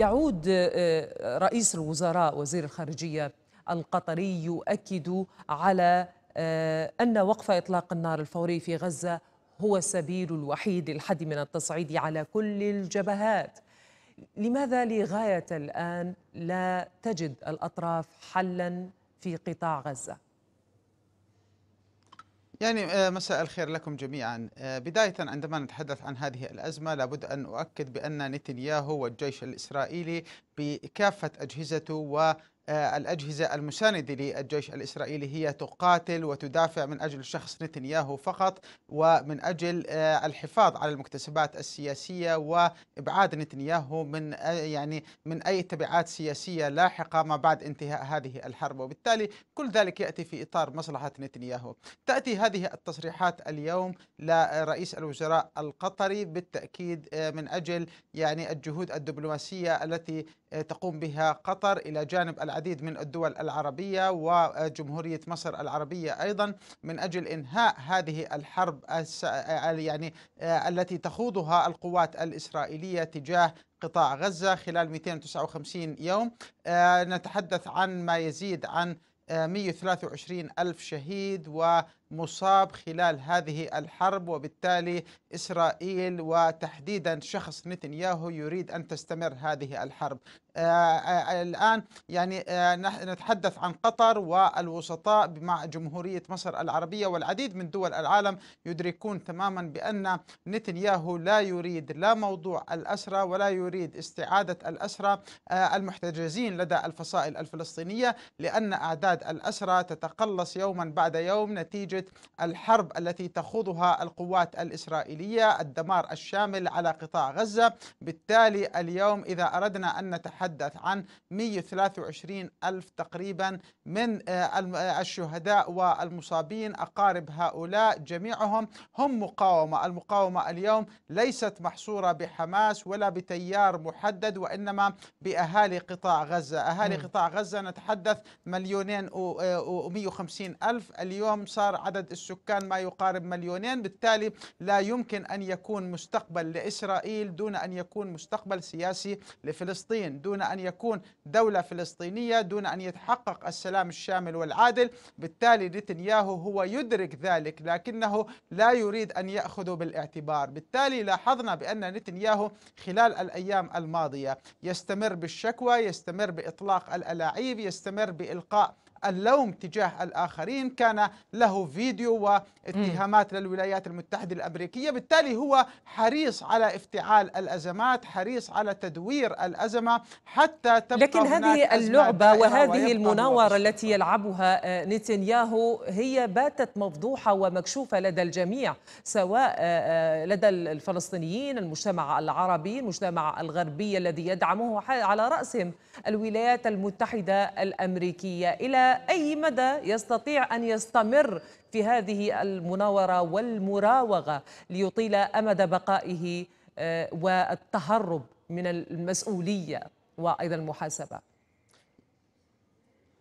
يعود آه، آه، رئيس الوزراء وزير الخارجية القطري يؤكد على آه، أن وقف إطلاق النار الفوري في غزة هو السبيل الوحيد للحد من التصعيد على كل الجبهات لماذا لغاية الآن لا تجد الأطراف حلا في قطاع غزة؟ يعني آه، مساء الخير لكم جميعا آه، بداية عندما نتحدث عن هذه الأزمة لابد أن أؤكد بأن نتنياهو والجيش الإسرائيلي بكافة أجهزته آه، الأجهزة المساندة للجيش الإسرائيلي هي تقاتل وتدافع من أجل الشخص نتنياهو فقط ومن أجل آه، الحفاظ على المكتسبات السياسية وإبعاد نتنياهو من آه، يعني من أي تبعات سياسية لاحقة ما بعد انتهاء هذه الحرب وبالتالي كل ذلك يأتي في إطار مصلحة نتنياهو تأتي هذه التصريحات اليوم لرئيس الوزراء القطري بالتأكيد من أجل يعني الجهود الدبلوماسية التي تقوم بها قطر إلى جانب العديد من الدول العربية وجمهورية مصر العربية أيضا من أجل إنهاء هذه الحرب يعني آه، التي تخوضها القوات الإسرائيلية تجاه قطاع غزة خلال 259 يوم آه، نتحدث عن ما يزيد عن 123 آه، ألف شهيد و مصاب خلال هذه الحرب وبالتالي إسرائيل وتحديدا شخص نتنياهو يريد أن تستمر هذه الحرب آه، آه، الآن يعني آه، نتحدث عن قطر والوسطاء مع جمهورية مصر العربية والعديد من دول العالم يدركون تماما بأن نتنياهو لا يريد لا موضوع الأسرة ولا يريد استعادة الأسرة المحتجزين لدى الفصائل الفلسطينية لأن أعداد الأسرة تتقلص يوما بعد يوم نتيجة مساله الحرب التي تخوضها القوات الإسرائيلية الدمار الشامل على قطاع غزة بالتالي اليوم إذا أردنا أن نتحدث عن 123 ألف تقريبا من آه، آه، الشهداء والمصابين أقارب هؤلاء جميعهم هم مقاومة المقاومة اليوم ليست محصورة بحماس ولا بتيار محدد وإنما بأهالي قطاع غزة أهالي م. قطاع غزة نتحدث مليونين و150 آه، ألف اليوم صار عدد السكان ما يقارب مليونين بالتالي لا يمكن أن يكون مستقبل لإسرائيل دون أن يكون مستقبل سياسي لفلسطين دون أن يكون دولة فلسطينية دون أن يتحقق السلام الشامل والعادل بالتالي نتنياهو هو يدرك ذلك لكنه لا يريد أن يأخذه بالاعتبار بالتالي لاحظنا بأن نتنياهو خلال الأيام الماضية يستمر بالشكوى يستمر بإطلاق الألاعيب يستمر بإلقاء اللوم تجاه الآخرين كان له فيديو واتهامات للولايات المتحدة الأمريكية بالتالي هو حريص على افتعال الأزمات حريص على تدوير الأزمة حتى تبقى لكن هذه اللعبة وهذه المناورة التي يلعبها آه، نتنياهو هي باتت مفضوحة ومكشوفة لدى الجميع سواء آه، آه، لدى الفلسطينيين المجتمع العربي المجتمع الغربي الذي يدعمه على رأسهم الولايات المتحدة الأمريكية إلى إلى أي مدى يستطيع أن يستمر في هذه المناورة والمراوغة ليطيل أمد بقائه آه، والتهرب من المسؤولية وأيضا المحاسبة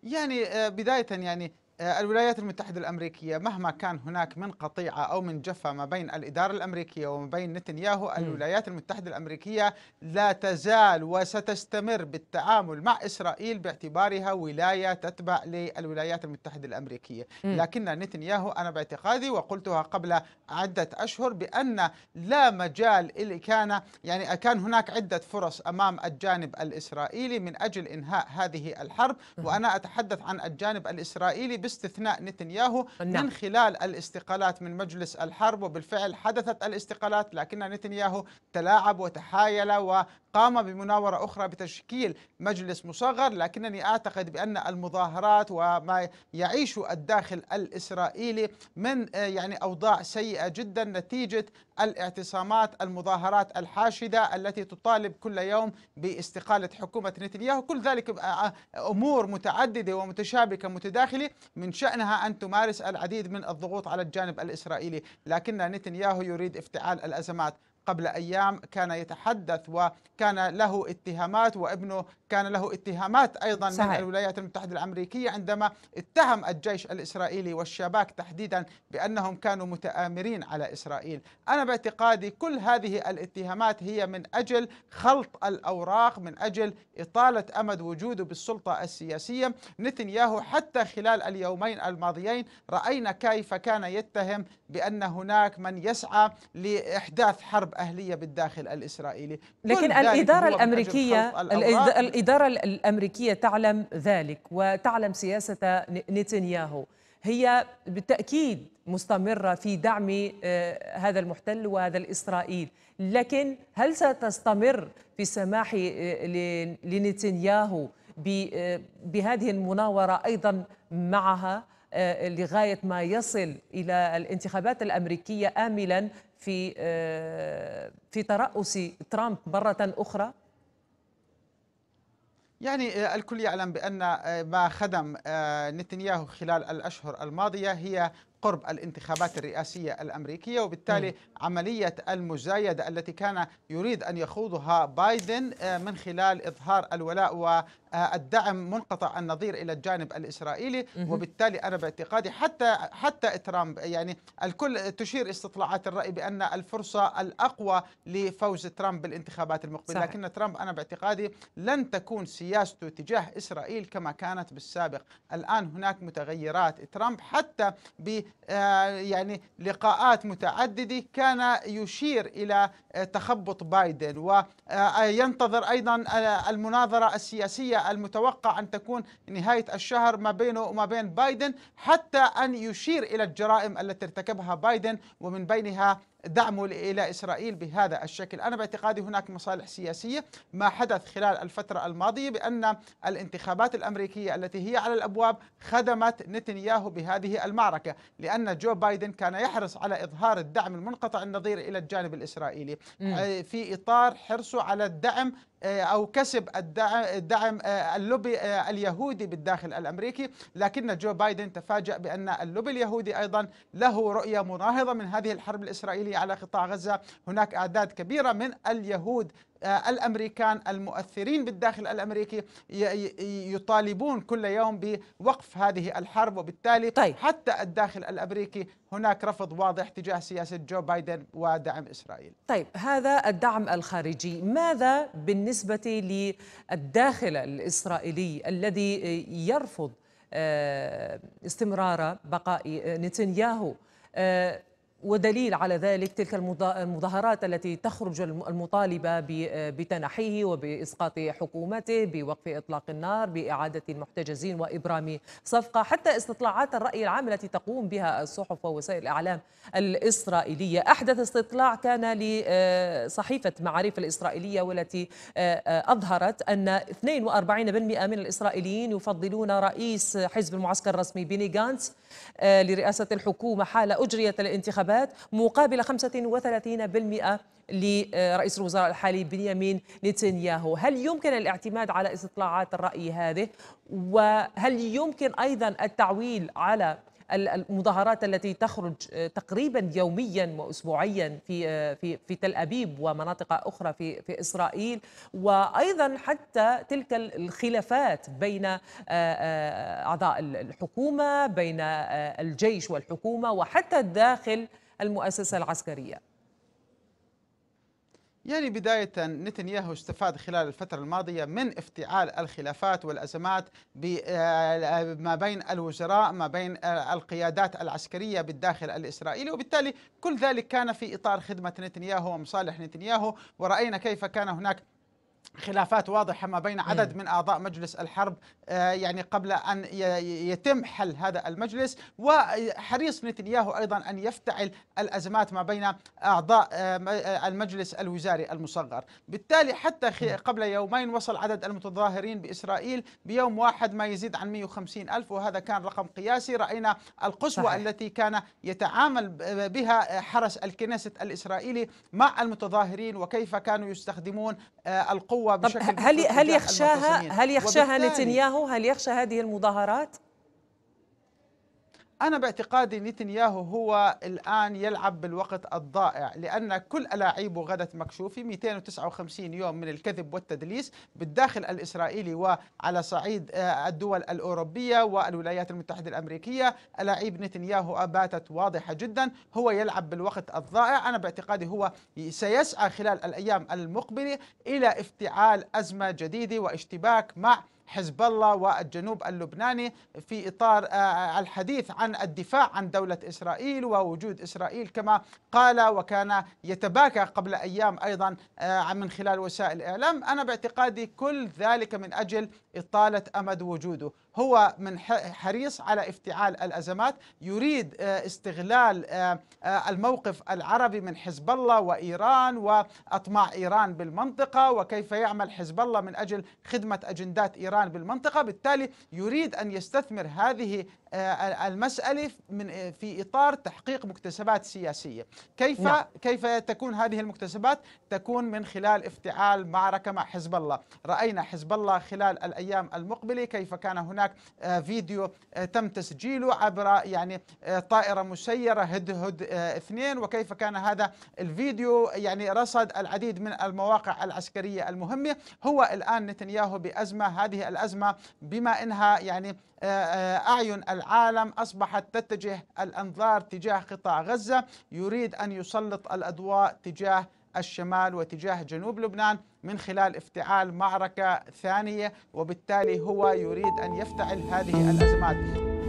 يعني آه، بداية يعني آه، الولايات المتحدة الأمريكية مهما كان هناك من قطيعة أو من جفة ما بين الإدارة الأمريكية وما بين نتنياهو الولايات المتحدة الأمريكية لا تزال وستستمر بالتعامل مع إسرائيل باعتبارها ولاية تتبع للولايات المتحدة الأمريكية لكن نتنياهو أنا باعتقادي وقلتها قبل عدة أشهر بأن لا مجال اللي كان يعني كان هناك عدة فرص أمام الجانب الإسرائيلي من أجل إنهاء هذه الحرب وأنا أتحدث عن الجانب الإسرائيلي باستثناء نتنياهو نعم. من خلال الاستقالات من مجلس الحرب وبالفعل حدثت الاستقالات لكن نتنياهو تلاعب وتحايل وقام بمناورة أخرى بتشكيل مجلس مصغر لكنني أعتقد بأن المظاهرات وما يعيش الداخل الإسرائيلي من آه، يعني أوضاع سيئة جدا نتيجة الاعتصامات المظاهرات الحاشدة التي تطالب كل يوم باستقالة حكومة نتنياهو كل ذلك آه، آه، أمور متعددة ومتشابكة متداخلة من شأنها أن تمارس العديد من الضغوط على الجانب الإسرائيلي لكن نتنياهو يريد افتعال الأزمات قبل ايام كان يتحدث وكان له اتهامات وابنه كان له اتهامات ايضا صحيح. من الولايات المتحده الامريكيه عندما اتهم الجيش الاسرائيلي والشباك تحديدا بانهم كانوا متآمرين على اسرائيل، انا باعتقادي كل هذه الاتهامات هي من اجل خلط الاوراق من اجل اطاله امد وجوده بالسلطه السياسيه، نتنياهو حتى خلال اليومين الماضيين راينا كيف كان يتهم بان هناك من يسعى لاحداث حرب حرب أهلية بالداخل الإسرائيلي لكن الإدارة الأمريكية الإدارة الأمريكية تعلم ذلك وتعلم سياسة نتنياهو هي بالتأكيد مستمرة في دعم آه، هذا المحتل وهذا الإسرائيل لكن هل ستستمر في السماح آه، لنتنياهو آه، بهذه المناورة أيضا معها؟ آه، لغاية ما يصل إلى الانتخابات الأمريكية آملا في آه، في ترأس ترامب مرة أخرى؟ يعني آه، الكل يعلم بأن ما خدم نتنياهو خلال الأشهر الماضية هي قرب الانتخابات الرئاسية الأمريكية وبالتالي م. عملية المزايدة التي كان يريد أن يخوضها بايدن من خلال إظهار الولاء و. الدعم منقطع النظير الى الجانب الاسرائيلي وبالتالي انا باعتقادي حتى حتى ترامب يعني الكل تشير استطلاعات الراي بان الفرصه الاقوى لفوز ترامب بالانتخابات المقبله صحيح. لكن ترامب انا باعتقادي لن تكون سياسته تجاه اسرائيل كما كانت بالسابق الان هناك متغيرات ترامب حتى ب آه، يعني لقاءات متعدده كان يشير الى آه، تخبط بايدن وينتظر آه، ايضا المناظره السياسيه المتوقع أن تكون نهاية الشهر ما بينه وما بين بايدن حتى أن يشير إلى الجرائم التي ارتكبها بايدن ومن بينها دعمه إلى إسرائيل بهذا الشكل أنا باعتقادي هناك مصالح سياسية ما حدث خلال الفترة الماضية بأن الانتخابات الأمريكية التي هي على الأبواب خدمت نتنياهو بهذه المعركة لأن جو بايدن كان يحرص على إظهار الدعم المنقطع النظير إلى الجانب الإسرائيلي في إطار حرصه على الدعم آه، أو كسب الدعم, آه، اللوبي آه، اليهودي بالداخل الأمريكي لكن جو بايدن تفاجأ بأن اللوبي اليهودي أيضا له رؤية مناهضة من هذه الحرب الإسرائيلية على قطاع غزة هناك أعداد كبيرة من اليهود آه، الامريكان المؤثرين بالداخل الامريكي يطالبون كل يوم بوقف هذه الحرب وبالتالي طيب. حتى الداخل الامريكي هناك رفض واضح تجاه سياسه جو بايدن ودعم اسرائيل. طيب هذا الدعم الخارجي، ماذا بالنسبه للداخل الاسرائيلي الذي يرفض آه، استمرار بقاء نتنياهو؟ آه، ودليل على ذلك تلك المظاهرات التي تخرج المطالبة بتنحيه وبإسقاط حكومته بوقف إطلاق النار بإعادة المحتجزين وإبرام صفقة حتى استطلاعات الرأي العام التي تقوم بها الصحف ووسائل الإعلام الإسرائيلية أحدث استطلاع كان لصحيفة آه، معاريف الإسرائيلية والتي آه، آه، أظهرت أن 42% من الإسرائيليين يفضلون رئيس حزب المعسكر الرسمي بيني جانس لرئاسة الحكومة حال أجريت الانتخابات الانتخابات مقابل 35% لرئيس الوزراء الحالي بنيامين نتنياهو هل يمكن الاعتماد على استطلاعات الرأي هذه وهل يمكن أيضا التعويل على المظاهرات التي تخرج تقريبا يوميا واسبوعيا في في في تل ابيب ومناطق اخرى في في اسرائيل وايضا حتى تلك الخلافات بين آه، آه، اعضاء الحكومه بين آه، الجيش والحكومه وحتى داخل المؤسسة العسكرية يعني بداية نتنياهو استفاد خلال الفترة الماضية من افتعال الخلافات والأزمات آه، ما بين الوزراء ما بين آه، القيادات العسكرية بالداخل الإسرائيلي وبالتالي كل ذلك كان في إطار خدمة نتنياهو ومصالح نتنياهو ورأينا كيف كان هناك خلافات واضحه ما بين عدد من اعضاء مجلس الحرب آه، يعني قبل ان يتم حل هذا المجلس وحريص نتنياهو ايضا ان يفتعل الازمات ما بين اعضاء آه، آه، المجلس الوزاري المصغر، بالتالي حتى قبل يومين وصل عدد المتظاهرين باسرائيل بيوم واحد ما يزيد عن 150 الف وهذا كان رقم قياسي، راينا القسوه صحيح. التي كان يتعامل بها حرس الكنيست الاسرائيلي مع المتظاهرين وكيف كانوا يستخدمون القوة القوة بشكل هل هل يخشاها هل يخشاها نتنياهو؟ هل يخشى هذه المظاهرات؟ أنا باعتقادي نتنياهو هو الآن يلعب بالوقت الضائع لأن كل ألاعيبه غدت مكشوفة 259 يوم من الكذب والتدليس بالداخل الإسرائيلي وعلى صعيد آه، الدول الأوروبية والولايات المتحدة الأمريكية ألاعيب نتنياهو باتت واضحة جدا هو يلعب بالوقت الضائع أنا باعتقادي هو سيسعى خلال الأيام المقبلة إلى افتعال أزمة جديدة واشتباك مع حزب الله والجنوب اللبناني في إطار آه، آه، الحديث عن الدفاع عن دولة إسرائيل ووجود إسرائيل كما قال وكان يتباكى قبل أيام أيضا آه، من خلال وسائل الإعلام أنا باعتقادي كل ذلك من أجل إطالة أمد وجوده هو من حريص على افتعال الأزمات يريد آه، استغلال آه، آه، الموقف العربي من حزب الله وإيران وأطماع إيران بالمنطقة وكيف يعمل حزب الله من أجل خدمة أجندات إيران بالمنطقة بالتالي يريد أن يستثمر هذه المسألة من في إطار تحقيق مكتسبات سياسية كيف نعم. كيف تكون هذه المكتسبات تكون من خلال افتعال معركة مع حزب الله رأينا حزب الله خلال الأيام المقبلة كيف كان هناك هناك آه، فيديو آه، تم تسجيله عبر يعني آه، طائرة مسيرة هدهد اثنين وكيف كان هذا الفيديو يعني رصد العديد من المواقع العسكرية المهمة هو الآن نتنياهو بأزمة هذه الأزمة بما إنها يعني أعين العالم أصبحت تتجه الأنظار تجاه قطاع غزة يريد أن يسلط الأضواء تجاه الشمال وتجاه جنوب لبنان من خلال افتعال معركة ثانية وبالتالي هو يريد أن يفتعل هذه الأزمات